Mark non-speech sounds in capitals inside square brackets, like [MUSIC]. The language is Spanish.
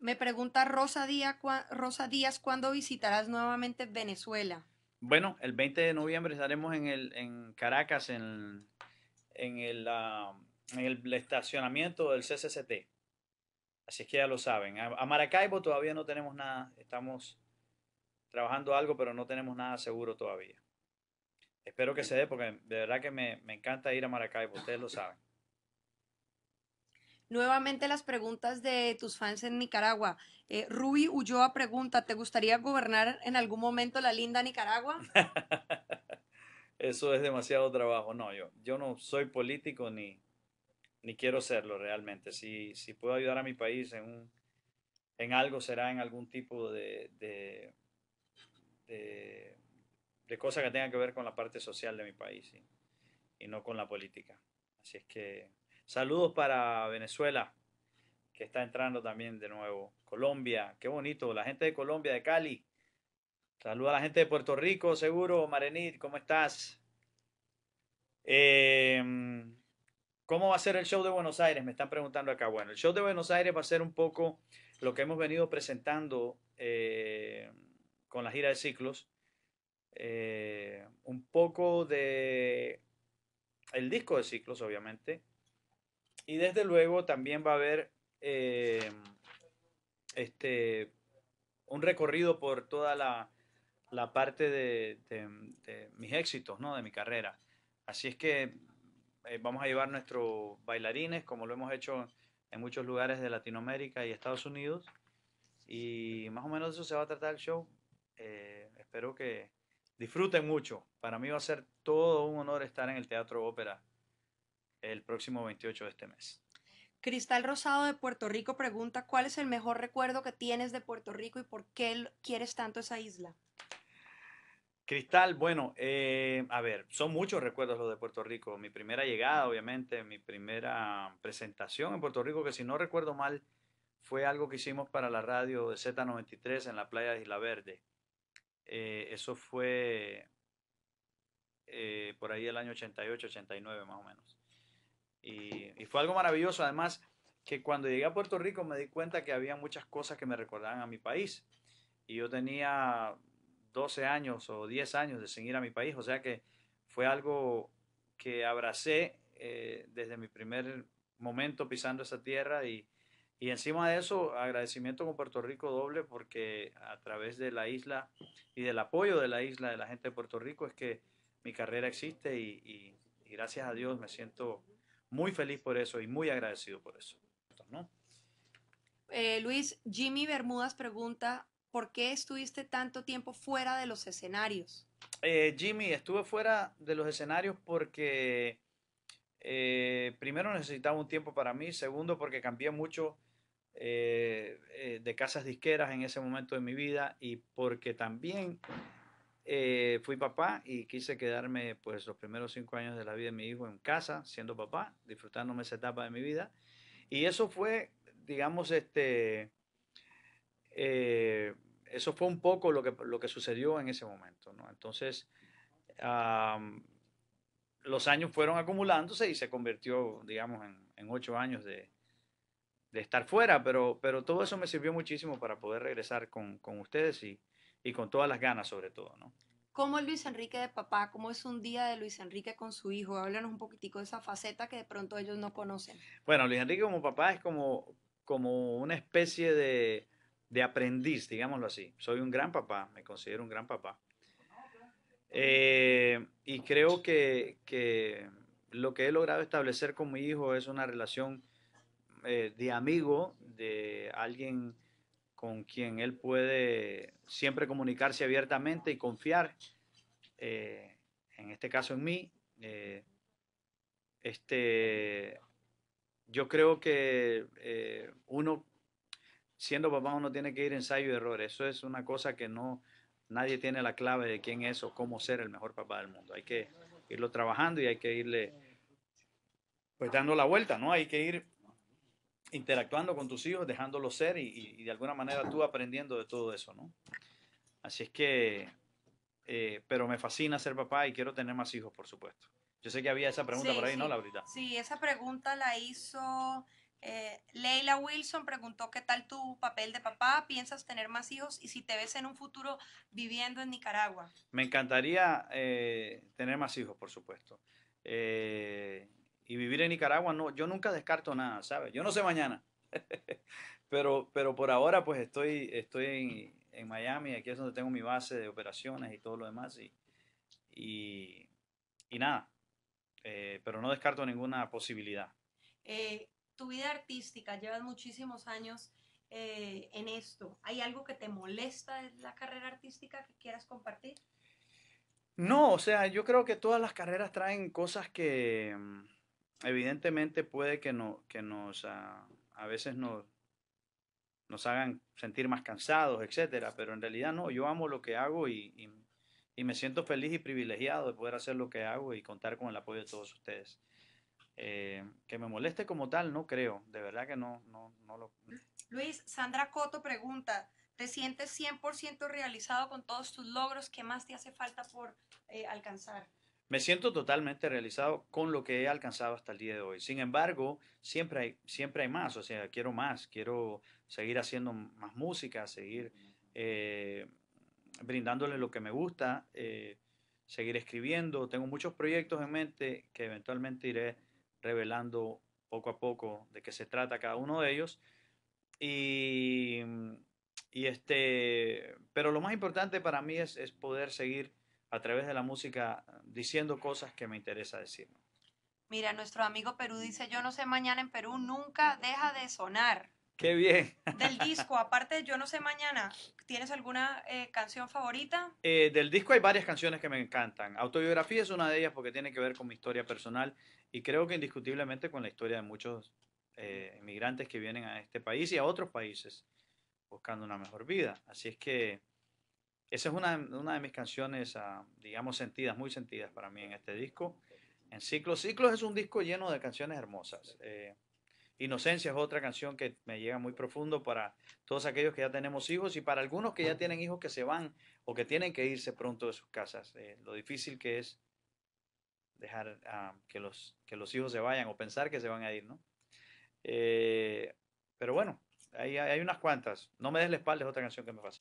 Me pregunta Rosa Díaz, Rosa Díaz, ¿cuándo visitarás nuevamente Venezuela? Bueno, el 20 de noviembre estaremos en, el, en Caracas, en, el, ah, en el estacionamiento del CCCT. Así es que ya lo saben. A, Maracaibo todavía no tenemos nada. Estamos trabajando algo, pero no tenemos nada seguro todavía. Espero que se dé, porque de verdad que me, me encanta ir a Maracaibo, ustedes lo saben. Nuevamente las preguntas de tus fans en Nicaragua. Eh, Ulloa pregunta, ¿te gustaría gobernar en algún momento la linda Nicaragua? [LAUGHS] Eso es demasiado trabajo. No, yo, yo no soy político ni, ni quiero serlo realmente. Si, puedo ayudar a mi país en, en algo, será en algún tipo de, de, cosa que tenga que ver con la parte social de mi país y no con la política. Así es que Saludos para Venezuela, que está entrando también de nuevo. Colombia, qué bonito. La gente de Colombia, de Cali. Saludos a la gente de Puerto Rico, seguro. Marenit, ¿cómo estás? Em, ¿Cómo va a ser el show de Buenos Aires? Me están preguntando acá. Bueno, el show de Buenos Aires va a ser un poco lo que hemos venido presentando eh, con la gira de ciclos. Eh, un poco de el disco de ciclos, obviamente, y desde luego también va a haber eh, este, un recorrido por toda la, la parte de, mis éxitos, ¿no? de mi carrera. Así es que eh, vamos a llevar nuestros bailarines, como lo hemos hecho en muchos lugares de Latinoamérica y Estados Unidos. Y más o menos eso se va a tratar el show. Eh, espero que disfruten mucho. Para mí va a ser todo un honor estar en el Teatro Ópera el próximo 28 de este mes. Cristal Rosado de Puerto Rico pregunta, ¿cuál es el mejor recuerdo que tienes de Puerto Rico y por qué quieres tanto esa isla? Cristal, bueno, eh, a ver, son muchos recuerdos los de Puerto Rico. Mi primera llegada, obviamente, mi primera presentación en Puerto Rico, que si no recuerdo mal, fue algo que hicimos para la radio de Z93 en la playa de Isla Verde. Eh, eso fue eh, por ahí el año 88, 89 más o menos. Y, fue algo maravilloso, además, que cuando llegué a Puerto Rico me di cuenta que había muchas cosas que me recordaban a mi país. Y yo tenía 12 años o 10 años de seguir a mi país, o sea que fue algo que abracé eh, desde mi primer momento pisando esa tierra y, encima de eso, agradecimiento con Puerto Rico doble porque a través de la isla y del apoyo de la isla de la gente de Puerto Rico es que mi carrera existe y gracias a Dios me siento muy feliz por eso y muy agradecido por eso. Eh, Luis, Jimmy Bermudas pregunta, ¿por qué estuviste tanto tiempo fuera de los escenarios? Eh, Jimmy, estuve fuera de los escenarios porque eh, primero necesitaba un tiempo para mí, segundo porque cambié mucho de casas disqueras en ese momento de mi vida y porque también eh, fui papá y quise quedarme pues los primeros cinco años de la vida de mi hijo en casa, siendo papá, disfrutándome esa etapa de mi vida. Y eso fue, digamos, este, eh, eso fue un poco lo que, lo que sucedió en ese momento, ¿no? Entonces, los años fueron acumulándose y se convirtió, digamos, en, en ocho años de, de estar fuera, pero, pero todo eso me sirvió muchísimo para poder regresar con, con ustedes y, y con todas las ganas sobre todo, ¿no? ¿Cómo Luis Enrique de papá? ¿Cómo es un día de Luis Enrique con su hijo? Háblanos un poquitico de esa faceta que de pronto ellos no conocen. Bueno, Luis Enrique como papá es como, como una especie de, de aprendiz, digámoslo así. Soy un gran papá, me considero un gran papá. Eh, y creo que, que, lo que he logrado establecer con mi hijo es una relación eh, de amigo, de alguien con quien él puede siempre comunicarse abiertamente y confiar, eh, en este caso en mí. Eh, este, yo creo que eh, uno, siendo papá, uno tiene que ir ensayo y error. Eso es una cosa que no, nadie tiene la clave de quién es o cómo ser el mejor papá del mundo. Hay que irlo trabajando y hay que irle, pues dando la vuelta, ¿no? Hay que ir interactuando con tus hijos, dejándolos ser y, de alguna manera tú aprendiendo de todo eso, ¿no? Así es que, eh, pero me fascina ser papá y quiero tener más hijos, por supuesto. Yo sé que había esa pregunta por ahí, no ¿no, Laurita? Sí, esa pregunta la hizo eh, Leila Wilson, preguntó qué tal tu papel de papá, piensas tener más hijos y si te ves en un futuro viviendo en Nicaragua. Me encantaría eh, tener más hijos, por supuesto y vivir en Nicaragua, no, yo nunca descarto nada, ¿sabes? Yo no sé mañana, [LAUGHS] pero, pero por ahora pues estoy, estoy en, Miami, aquí es donde tengo mi base de operaciones y todo lo demás, y, nada, eh, pero no descarto ninguna posibilidad. Eh, tu vida artística, llevas muchísimos años eh, en esto. ¿Hay algo que te molesta en la carrera artística que quieras compartir? No, o sea, yo creo que todas las carreras traen cosas que, mm, evidentemente puede que, no, que nos, ah, a, veces nos, nos hagan sentir más cansados, etcétera, pero en realidad no, yo amo lo que hago y, me siento feliz y privilegiado de poder hacer lo que hago y contar con el apoyo de todos ustedes. Eh, que me moleste como tal, no creo, de verdad que no, no, no lo... Luis, Sandra Coto pregunta, ¿te sientes 100% realizado con todos tus logros? ¿Qué más te hace falta por eh, alcanzar? Me siento totalmente realizado con lo que he alcanzado hasta el día de hoy. Sin embargo, siempre hay, siempre hay más, o sea, quiero más, quiero seguir haciendo más música, seguir eh, brindándole lo que me gusta, eh, seguir escribiendo. Tengo muchos proyectos en mente que eventualmente iré revelando poco a poco de qué se trata cada uno de ellos. Y, y este, pero lo más importante para mí es, es poder seguir a través de la música diciendo cosas que me interesa decir. Mira, nuestro amigo Perú dice, yo no sé mañana en Perú, nunca deja de sonar. Qué bien. Del disco, aparte de Yo no sé mañana, ¿tienes alguna eh, canción favorita? Eh, del disco hay varias canciones que me encantan. Autobiografía es una de ellas porque tiene que ver con mi historia personal y creo que indiscutiblemente con la historia de muchos eh, inmigrantes que vienen a este país y a otros países buscando una mejor vida. Así es que esa es una, de mis canciones, ah, digamos, sentidas, muy sentidas para mí en este disco. En Ciclos. Ciclos es un disco lleno de canciones hermosas. Eh, Inocencia es otra canción que me llega muy profundo para todos aquellos que ya tenemos hijos y para algunos que ya tienen hijos que se van o que tienen que irse pronto de sus casas. Eh, lo difícil que es dejar ah, que, los, que los hijos se vayan o pensar que se van a ir, ¿no? Eh, pero bueno, hay, hay unas cuantas. No me des la espalda es otra canción que me pasa.